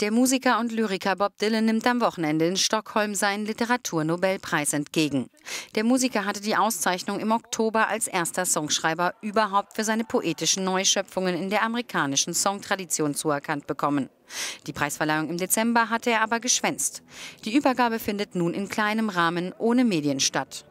Der Musiker und Lyriker Bob Dylan nimmt am Wochenende in Stockholm seinen Literaturnobelpreis entgegen. Der Musiker hatte die Auszeichnung im Oktober als erster Songschreiber überhaupt für seine poetischen Neuschöpfungen in der amerikanischen Songtradition zuerkannt bekommen. Die Preisverleihung im Dezember hatte er aber geschwänzt. Die Übergabe findet nun in kleinem Rahmen ohne Medien statt.